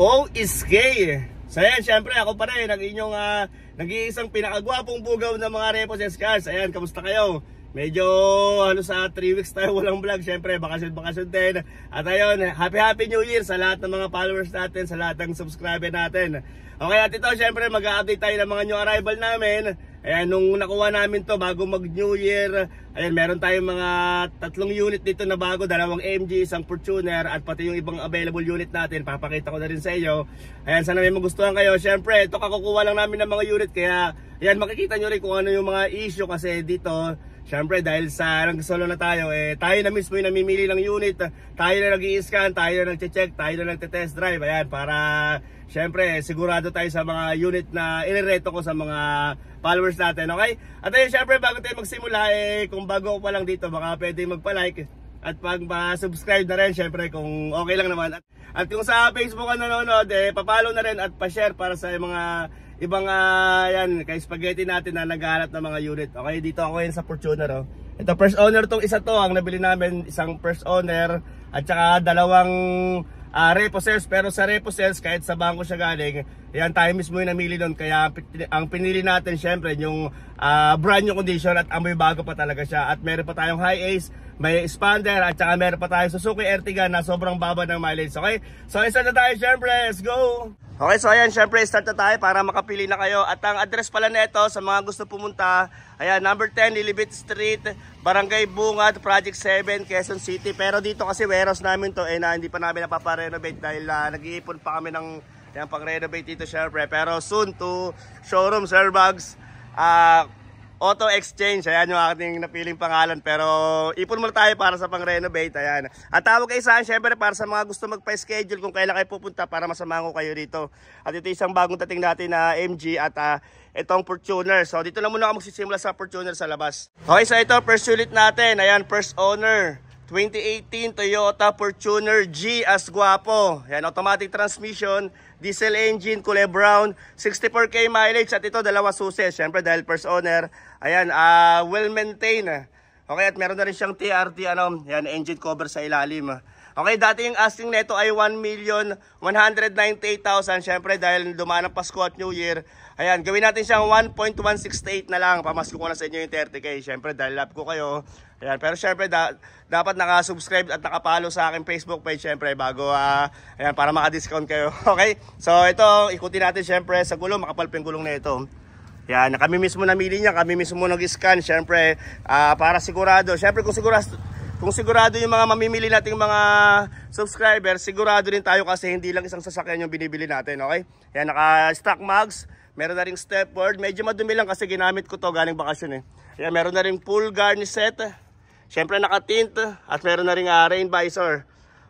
O Iskay. So ayan, syempre ako pa rin, ang inyong uh, nag-iisang pinakagwapong bugaw ng mga Repos Escars. Ayan, kamusta kayo? Medyo ano sa 3 weeks tayo walang vlog Siyempre bakasyon-bakasyon din At ayun, happy happy new year sa lahat ng mga followers natin Sa lahat ng subscriber natin Okay at ito syempre, mag-update tayo ng mga new arrival namin Ayan, nung nakuha namin to bago mag New Year, ayan, meron tayong mga tatlong unit dito na bago, dalawang MG, isang Fortuner, at pati yung ibang available unit natin, papakita ko na rin sa inyo. Ayan, sana may magustuhan kayo. Siyempre, ito kakukuha lang namin ng mga unit, kaya ayan, makikita nyo rin kung ano yung mga issue kasi dito, Siyempre dahil sa solo na tayo eh tayo na mismo yung namimili ng unit, tayo na nag-i-scan, tayo na nagche-check, tayo na nagte-test drive. Ayan para siyempre sigurado tayo sa mga unit na irereto ko sa mga followers natin, okay? At ayun, syempre, bago tayo magsimula, eh, kung bago pa lang dito, baka pwede magpa-like at pag ma-subscribe na rin, syempre, kung okay lang naman. At, at kung sa Facebook ang nanonood, eh, papalo na rin at pa-share para sa mga ibang, uh, yan, kay spaghetti natin na naghahanap ng mga unit. Okay, dito ako yun sa Fortuner, oh. Ito, first owner tong isa to, ang nabili namin, isang first owner, at saka dalawang uh, repo sales pero sa repo sales kahit sa bangko siya galing yan tayo mismo yung namili doon kaya ang pinili natin syempre yung uh, brand new condition at amoy bago pa talaga siya at meron pa tayong high ace may expander at saka meron pa tayong Suzuki Ertiga na sobrang baba ng mileage okay so isa na tayo syempre let's go Okay, so ayan, syempre start na tayo para makapili na kayo. At ang address pala nito sa mga gusto pumunta, ayan, number 10, Lilibit Street, Barangay Bungad, Project 7, Quezon City. Pero dito kasi warehouse namin to, eh, na hindi pa namin napaparenovate dahil uh, nag-iipon pa kami ng yung pang-renovate dito, syempre. Pero soon to showroom, sir, bags. Uh, ah, Auto Exchange. Ayan yung ating napiling pangalan. Pero ipon muna tayo para sa pang-renovate. Ayan. At tawag kayo sa syempre, para sa mga gusto magpa-schedule kung kailan kayo pupunta para masamahan ko kayo dito. At ito isang bagong dating natin na MG at uh, itong Fortuner. So, dito na muna ako magsisimula sa Fortuner sa labas. Okay, so ito, first unit natin. Ayan, first owner. 2018 Toyota Fortuner G as guwapo. Yan, automatic transmission, diesel engine, kulay brown, 64k mileage at ito dalawa susi. Siyempre dahil first owner, ayan, uh, well maintained. Okay, at meron na rin siyang TRT, ano, yan, engine cover sa ilalim. Okay, dati yung asking nito ay 1,198,000. Siyempre, dahil dumaan ang Pasko at New Year, ayan, gawin natin siyang 1.168 na lang. Pamasko ko na sa inyo yung 30K. Siyempre, dahil love ko kayo. Ayan, pero siyempre, da dapat nakasubscribe at nakapalo sa akin Facebook page, siyempre, bago, uh, ayan, para maka-discount kayo. okay? So, ito, ikutin natin, siyempre, sa gulong, makapalping gulong na ito. kami mismo namili niya, kami mismo nag-scan, syempre, uh, para sigurado. Syempre, kung sigurado, kung sigurado yung mga mamimili nating mga subscribers, sigurado rin tayo kasi hindi lang isang sasakyan yung binibili natin, okay? Yan, naka-stock mugs, meron na rin stepboard, medyo madumi lang kasi ginamit ko to galing bakasyon eh. Yan, meron na rin full garnish set, syempre naka-tint, at meron na rin uh, ah, rain visor.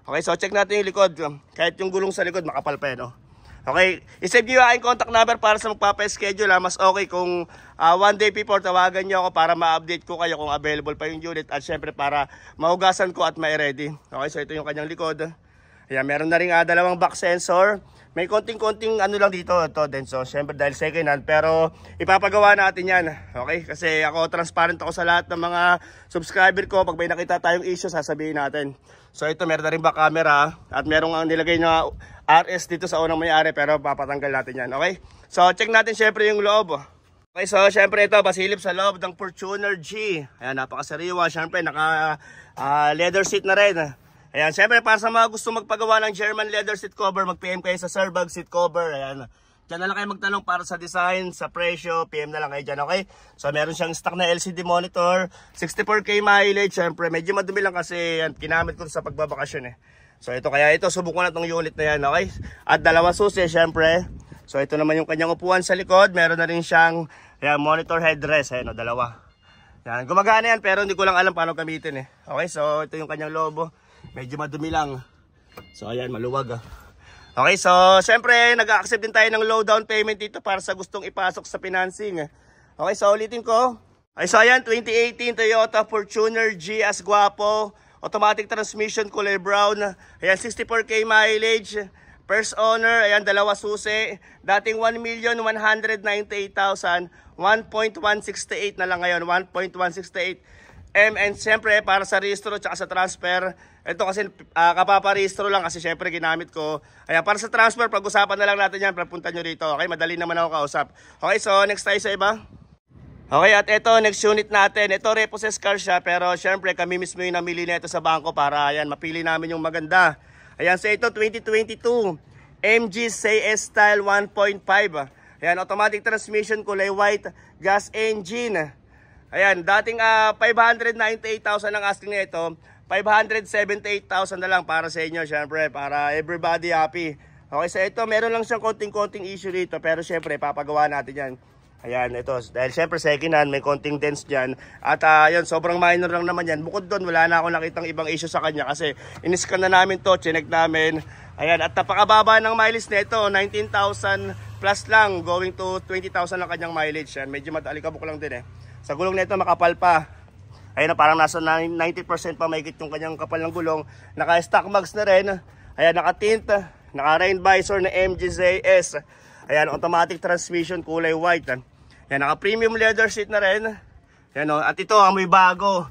Okay, so check natin yung likod. Kahit yung gulong sa likod, makapal pa yan, oh. Eh, Okay, isave nyo aking contact number para sa magpapa-schedule ah. Mas okay kung uh, one day before tawagan nyo ako para ma-update ko kayo kung available pa yung unit at syempre para maugasan ko at ma-ready. Okay, so ito yung kanyang likod. Ayan, meron na rin uh, dalawang back sensor. May konting-konting ano lang dito to so Siyempre dahil second hand pero ipapagawa natin 'yan. Okay? Kasi ako transparent ako sa lahat ng mga subscriber ko. Pag may nakita tayong issue, sasabihin natin. So ito meron na rin ba camera at merong ang nilagay na RS dito sa unang may-ari pero papatanggal natin 'yan. Okay? So check natin siyempre yung loob. Okay, so syempre ito, basilip sa loob ng Fortuner G. Ayan, napakasariwa. Syempre, naka uh, leather seat na rin. Ayan, syempre para sa mga gusto magpagawa ng German leather seat cover, mag-PM kayo sa Serbag seat cover. Ayan. Diyan na lang kayo magtanong para sa design, sa presyo, PM na lang kayo dyan, okay? So, meron siyang stock na LCD monitor, 64K mileage, syempre, medyo madumi lang kasi yan, kinamit ko sa pagbabakasyon eh. So, ito kaya ito, subukan na tong unit na yan, okay? At dalawa susi, syempre. So, ito naman yung kanyang upuan sa likod, meron na rin siyang ayan, monitor headrest, ayan o, dalawa. Yan, gumagana yan, pero hindi ko lang alam paano gamitin eh. Okay, so ito yung kanyang lobo medyo madumi lang. So ayan, maluwag ah. Okay, so syempre nag-accept din tayo ng low down payment dito para sa gustong ipasok sa financing. Eh. Okay, so ulitin ko. Ay, so ayan, 2018 Toyota Fortuner GS Guapo. Automatic transmission color brown. Ayan, 64k mileage. First owner, ayan, dalawa susi. Dating 1,198,000. 1.168 na lang ngayon. 1.168. M and siyempre para sa registro at sa transfer ito kasi uh, kapaparehistro lang kasi syempre ginamit ko kaya para sa transfer pag-usapan na lang natin yan papunta nyo rito okay madali naman ako kausap okay so next tayo sa iba Okay, at ito, next unit natin. Ito, repossessed car siya, pero syempre kami mismo yung namili nito na sa bangko para ayan, mapili namin yung maganda. Ayan, so ito, 2022, MG CS Style 1.5. Ayan, automatic transmission, kulay white, gas engine. Ayan, dating uh, ah, 598,000 ang asking nito, 578,000 na lang para sa inyo, syempre, para everybody happy. Okay, so ito, meron lang siyang konting-konting issue dito, pero syempre, papagawa natin yan. Ayan, ito. Dahil syempre second hand, may konting dents dyan. At uh, ah, yun, sobrang minor lang naman yan. Bukod doon, wala na akong nakitang ibang issue sa kanya kasi iniskan na namin to, chinek namin. Ayan, at napakababa ng mileage nito, 19,000 plus lang, going to 20,000 ang kanyang mileage. Yan, medyo matalikabok lang din eh. Sa gulong nito makapal pa. Ayun na parang nasa 90% pa mahigit yung kanyang kapal ng gulong. Naka stock mags na rin. Ayan naka tint, naka rain visor na MGZS. Ayan automatic transmission kulay white. Ayan naka premium leather seat na rin. Ayan o. Oh, at ito ang may bago.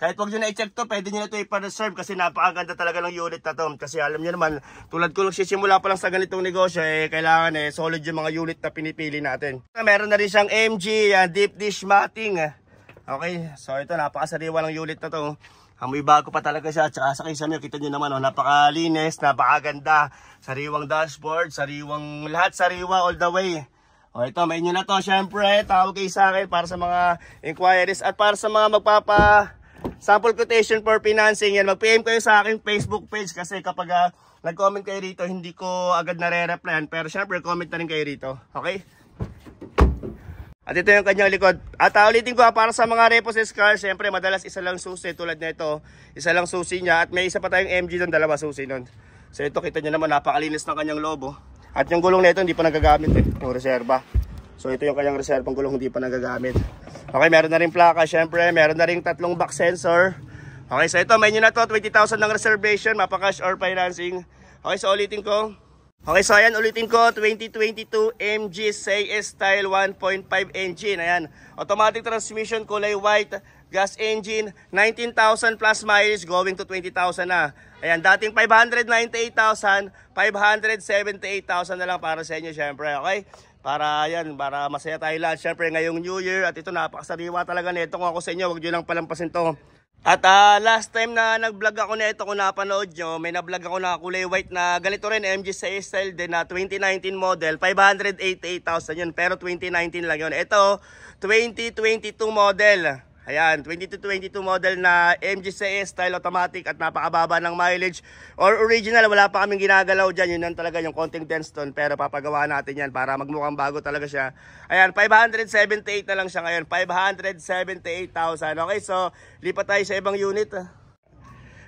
Kahit wag nyo na i-check to, pwede nyo na ito ipa-reserve kasi napakaganda talaga ng unit na to. Kasi alam nyo naman, tulad ko nagsisimula pa lang sa ganitong negosyo, eh, kailangan eh, solid yung mga unit na pinipili natin. Meron na rin siyang MG, uh, ah, deep dish matting. Ah. Okay, so ito, napakasariwa ng unit na to. Oh. Amoy bago pa talaga siya. Tsaka sa kisame, kita nyo naman, oh, napakalinis, napakaganda. Sariwang dashboard, sariwang lahat, sariwa all the way. O oh, ito, may inyo na to. Siyempre, tawag kayo sa akin para sa mga inquiries at para sa mga magpapa Sample quotation for financing. Yan, mag-PM kayo sa aking Facebook page kasi kapag uh, nag-comment kayo rito, hindi ko agad nare-replyan. Pero syempre, comment na rin kayo rito. Okay? At ito yung kanyang likod. At uh, ulitin ko, ah, para sa mga repossessed car, syempre madalas isa lang susi tulad nito. Isa lang susi niya at may isa pa tayong MG doon, dalawa susi noon. So ito, kita niyo naman, napakalinis ng kanyang lobo. At yung gulong nito hindi pa nagagamit eh, yung reserva. So ito yung kanyang reservang gulong hindi pa nagagamit. Okay, meron na rin plaka syempre. Meron na rin tatlong back sensor. Okay, so ito menu na to. 20,000 ng reservation, mapakash or financing. Okay, so ulitin ko. Okay, so ayan ulitin ko. 2022 MG CS Style 1.5 engine. Ayan. Automatic transmission, kulay white. Gas engine, 19,000 plus miles, going to 20,000 na. Ayan, dating 598,000, 578,000 na lang para sa inyo syempre, okay? Para yan, para masaya tayo lahat. Syempre ngayong New Year at ito napakasariwa talaga nito. Kung ako sa inyo, wag niyo lang palampasin to. At uh, last time na nag-vlog ako nito, ito, kung napanood nyo, may na-vlog ako na kulay white na ganito rin, MG6 style din ah, na 2019 model, 588,000 yun, pero 2019 lang yun. Ito, 2022 model, Ayan, 2022 model na MGCS style automatic at napakababa ng mileage. Or original, wala pa kaming ginagalaw dyan. Yun lang talaga yung konting dense ton. Pero papagawa natin yan para magmukhang bago talaga siya. Ayan, 578 na lang siya ngayon. 578,000. Okay, so lipat tayo sa ibang unit.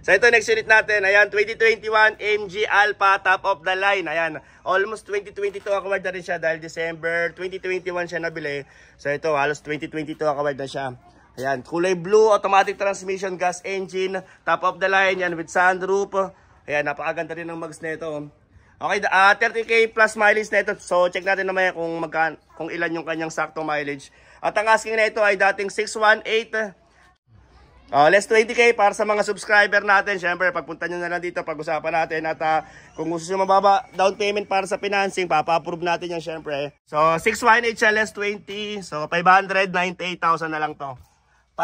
So ito next unit natin, ayan 2021 MG Alpha top of the line. Ayan, almost 2022 acquired na rin siya dahil December 2021 siya nabili. So ito halos 2022 acquired na siya. Ayan, kulay blue, automatic transmission, gas engine, top of the line, yan with sunroof. Ayan, napakaganda rin ng mags nito. Okay, uh, ah, 30k plus mileage nito. So, check natin naman kung magka, kung ilan yung kanyang sakto mileage. At ang asking ito ay dating 618. Uh, ah, less 20k para sa mga subscriber natin. Siyempre, pagpunta nyo na lang dito, pag-usapan natin. At uh, kung gusto nyo mababa down payment para sa financing, papa-approve natin yan siyempre. So, 618 siya, less 20. So, 598,000 na lang to.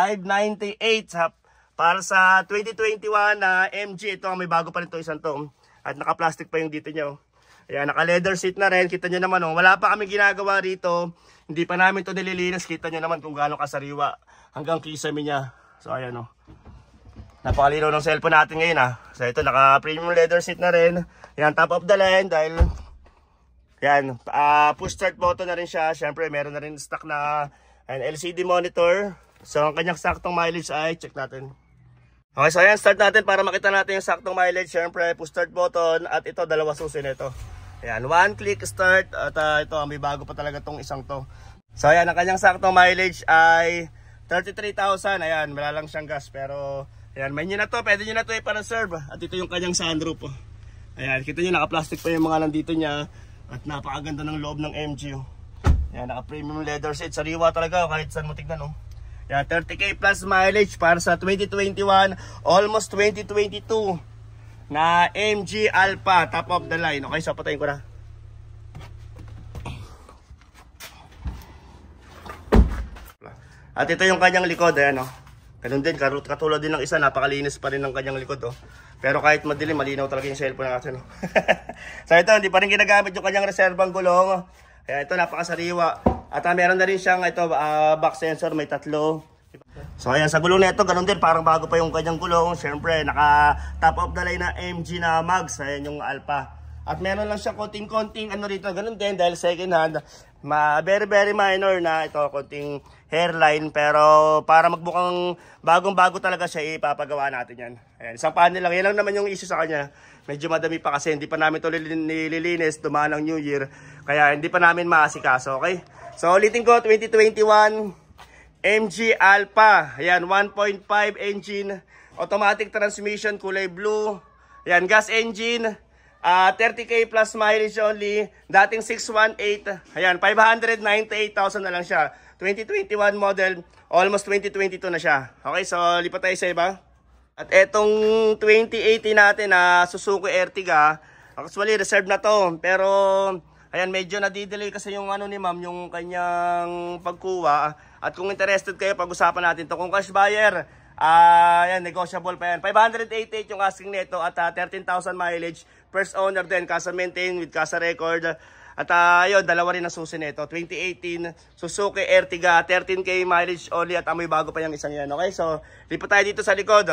598 sa para sa 2021 na uh, MG. Ito ang may bago pa rin to isang to. At naka-plastic pa yung dito niya. Oh. Ayan, naka-leather seat na rin. Kita nyo naman. Oh. Wala pa kami ginagawa rito. Hindi pa namin to nililinis. Kita nyo naman kung gaano kasariwa. Hanggang kisame niya. So, ayan o. Oh. Napakalino ng cellphone natin ngayon ah. So, ito naka-premium leather seat na rin. Ayan, top of the line dahil... Ayan, uh, push start button na rin siya. Siyempre, meron na rin stock na an LCD monitor. So ang kanyang saktong mileage ay check natin. Okay, so ayan, start natin para makita natin yung saktong mileage. Siyempre, push start button at ito, dalawa susi nito. Ayan, one click start at uh, ito, ah, may bago pa talaga tong isang to. So ayan, ang kanyang saktong mileage ay 33,000. Ayan, wala lang siyang gas pero ayan, may nyo na to, pwede nyo na to i-reserve. At ito yung kanyang sunroof. Oh. Ayan, kita nyo, naka-plastic pa yung mga nandito niya at napakaganda ng loob ng MG. Oh. Ayan, naka-premium leather seat. Sariwa talaga kahit saan mo tignan. Oh. Yeah, 30k plus mileage para sa 2021, almost 2022 na MG Alpha, top of the line. Okay, so patayin ko na. At ito yung kanyang likod, ayan o. Oh. Ganun din, katulad din ng isa, napakalinis pa rin ng kanyang likod o. Oh. Pero kahit madilim, malinaw talaga yung cellphone natin o. Oh. so ito, hindi pa rin ginagamit yung kanyang reserbang gulong. Kaya ito napakasariwa. At uh, meron na rin siyang ito, uh, ah, back sensor, may tatlo. So ayan, sa gulong nito ganun din, parang bago pa yung kanyang gulong. Siyempre, naka top of the line na MG na mags, ayan yung Alpha. At meron lang siya konting-konting ano rito, ganun din, dahil second hand ma very very minor na ito konting hairline pero para magbukang bagong bago talaga siya ipapagawa natin yan ayan isang panel lang yan lang naman yung issue sa kanya medyo madami pa kasi hindi pa namin to nililinis dumaan ang new year kaya hindi pa namin maasikaso okay so ulitin ko 2021 MG Alpha ayan 1.5 engine automatic transmission kulay blue ayan gas engine Uh, ah, 30k plus mileage only. Dating 618. Ayan, 598,000 na lang siya. 2021 model. Almost 2022 na siya. Okay, so lipat tayo sa iba. At etong 2018 natin na uh, Suzuki Ertiga. Actually, reserve na to. Pero, ayan, medyo nadidelay kasi yung ano ni ma'am, yung kanyang pagkuha. At kung interested kayo, pag-usapan natin to. Kung cash buyer, uh, ayan, negotiable pa yan. 588 yung asking nito at uh, ah, 13,000 mileage. First owner din, Casa Maintain with Casa Record. At uh, dalawa rin na susi nito. 2018 Suzuki Ertiga, 13K mileage only at amoy bago pa yung isang yan. Okay, so lipat tayo dito sa likod.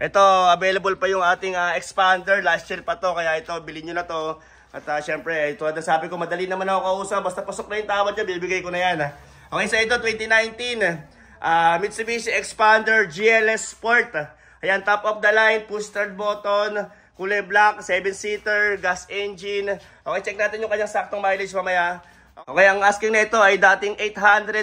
Ito, available pa yung ating uh, expander. Last year pa to, kaya ito, bilhin nyo na to. At uh, syempre, ito na sabi ko, madali naman ako kausap. Basta pasok na yung tawad niya, bibigay ko na yan. Ha. Okay, so ito, 2019 uh, Mitsubishi Expander GLS Sport. Ayan, top of the line, push start button, Kulay black, 7-seater, gas engine. Okay, check natin yung kanyang saktong mileage mamaya. Okay, ang asking nito ay dating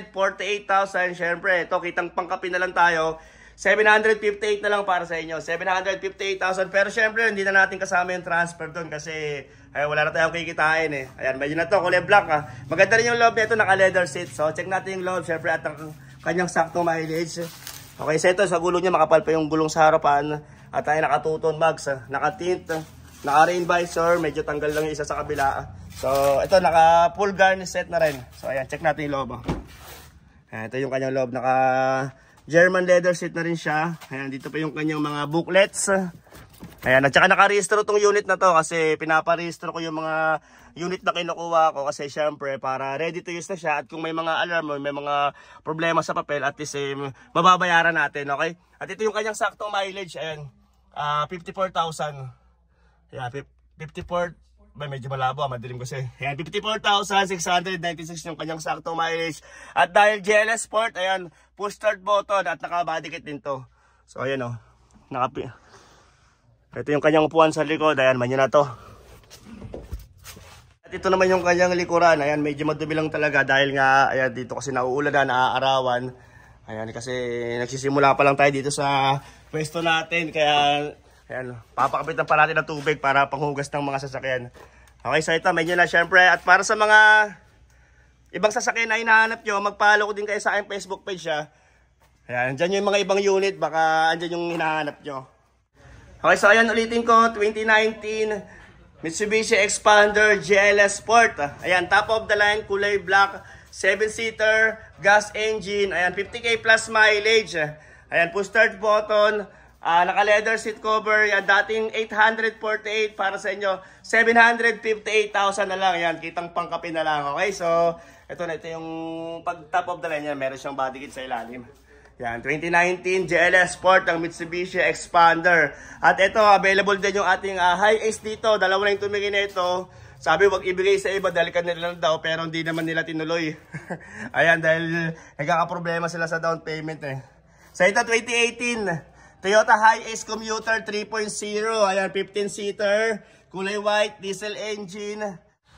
848,000. Siyempre, ito, kitang pangkapi na lang tayo. 758 na lang para sa inyo. 758,000. Pero siyempre, hindi na natin kasama yung transfer doon kasi ay, wala na tayong kikitain eh. Ayan, medyo na to, kulay black ha. Ah. Maganda rin yung love nito, naka-leather seat. So, check natin yung love, syempre, at ang kanyang saktong mileage. Okay, sa ito, sa gulong niya, makapal pa yung gulong sa harapan. At tayo nakatuton mags, ah. nakatint, ah. naka-rain visor, medyo tanggal lang yung isa sa kabila. Ah. So, ito naka full garnish set na rin. So, ayan, check natin yung loob. Ayan, ito yung kanyang loob, naka German leather seat na rin siya. Ayan, dito pa yung kanyang mga booklets. Ayan, at saka naka nakarehistro tong unit na to kasi pinaparehistro ko yung mga unit na kinukuha ko kasi syempre para ready to use na siya at kung may mga alarm or may mga problema sa papel at least eh, mababayaran natin okay at ito yung kanyang sakto mileage ayan uh, ah, 54,000 yeah 54 may medyo malabo ah, madilim kasi. Ayan, 54,696 yung kanyang sakto mileage. At dahil GLS Sport, ayan, push start button at nakabadikit din to. So ayan oh, Ito yung kanyang upuan sa likod, ayan, manyo na to. At ito naman yung kanyang likuran. Ayan, medyo madumi lang talaga dahil nga ayan, dito kasi nauulan na, naaarawan. Ayan, kasi nagsisimula pa lang tayo dito sa pwesto natin. Kaya, ayan, papakapitan pa natin ng tubig para panghugas ng mga sasakyan. Okay, so ito, medyo na syempre. At para sa mga ibang sasakyan na hinahanap nyo, magpalo ko din kayo sa aking Facebook page ha. Ayan, dyan yung mga ibang unit. Baka andyan yung hinahanap nyo. Okay, so ayan, ulitin ko, 2019 Mitsubishi Expander GLS Sport. Ayan, top of the line, kulay black, 7-seater, gas engine. Ayan, 50k plus mileage. Ayan push start button. Uh, Naka-leather seat cover. Ayan, dating 848 para sa inyo. 758,000 na lang. Ayan, kitang pangkapi na lang. Okay, so ito na. Ito yung pag top of the line. Ayan, meron siyang body kit sa ilalim. Yan, 2019 GLS Sport ng Mitsubishi Expander. At ito, available din yung ating uh, high ace dito. Dalawa na yung tumingin na ito. Sabi, wag ibigay sa iba dahil kanila lang daw, pero hindi naman nila tinuloy. Ayan, dahil nagkakaproblema sila sa down payment eh. Sa ito, 2018, Toyota Hi-Ace Commuter 3.0. Ayan, 15-seater, kulay white, diesel engine,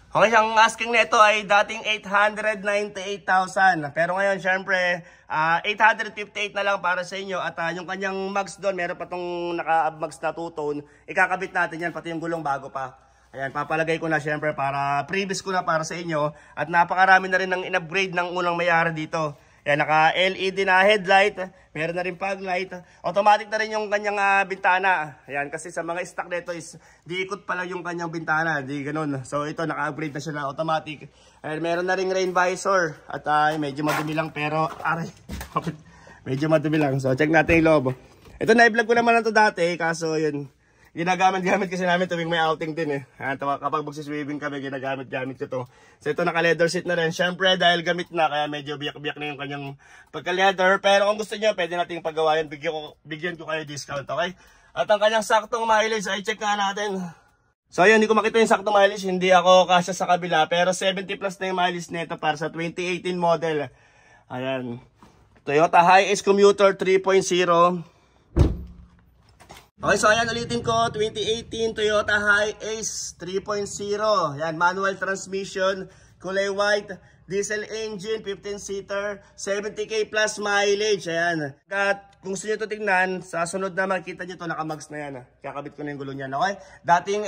Okay, ang asking nito ay dating 898,000. Pero ngayon, syempre, uh, ah, 858 na lang para sa inyo. At uh, yung kanyang mags doon, meron pa tong naka-mags na two-tone. Ikakabit natin yan, pati yung gulong bago pa. Ayan, papalagay ko na syempre para previous ko na para sa inyo. At napakarami na rin ng in-upgrade ng unang mayara dito. Yan, naka-LED na headlight. Meron na rin fog light. Automatic na rin yung kanyang uh, bintana. Ayan, kasi sa mga stock nito is ikot pa lang yung kanyang bintana. Di ganun. So ito, naka-upgrade na siya na automatic. Ayan, meron na rin rain visor. At ay, medyo madumi lang pero, aray, medyo madumi lang. So check natin yung lobo. Ito, na-vlog ko naman na to dati. Kaso yun, Ginagamit-gamit kasi namin tuwing may outing din eh. kapag magsiswimming kami, ginagamit-gamit ko to. So ito naka-leather seat na rin. Siyempre dahil gamit na, kaya medyo biyak-biyak na yung kanyang pagka-leather. Pero kung gusto niyo, pwede nating pagawa yan. Bigyan ko, bigyan ko kayo discount, okay? At ang kanyang saktong mileage ay check nga natin. So ayun, hindi ko makita yung saktong mileage, hindi ako kasya sa kabila, pero 70 plus na yung mileage nito para sa 2018 model. Ayan. Toyota Hi-Ace Commuter 3.0. Okay, so ayan ulitin ko, 2018 Toyota Hi-Ace 3.0. Yan, manual transmission, kulay white, diesel engine, 15-seater, 70k plus mileage. Ayan. At kung gusto nyo ito tingnan, sa sunod na makikita nyo ito, nakamags na yan. Ah. Kakabit ko na yung gulong yan, okay? Dating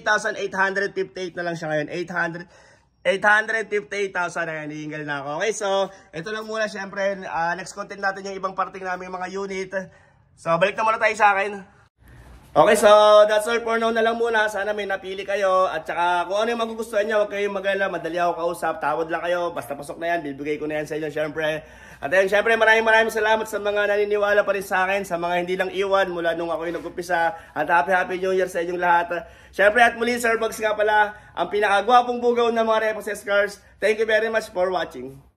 898,858 na lang siya ngayon. 800... 858,000 na yan, hihingal na ako. Okay, so, ito lang muna, syempre, uh, next content natin yung ibang parting namin mga unit. So, balik na muna tayo sa akin. Okay, so that's all for now na lang muna. Sana may napili kayo. At saka kung ano yung magugustuhan nyo, huwag kayong magala. Madali ako kausap. Tawad lang kayo. Basta pasok na yan. Bibigay ko na yan sa inyo, syempre. At ayun, syempre, maraming maraming salamat sa mga naniniwala pa rin sa akin. Sa mga hindi lang iwan mula nung ako yung nag-umpisa. At happy, happy new year sa inyong lahat. Syempre, at muli, Sir Bugs nga pala, ang pinakagwapong bugaw ng mga repossessed cars. Thank you very much for watching.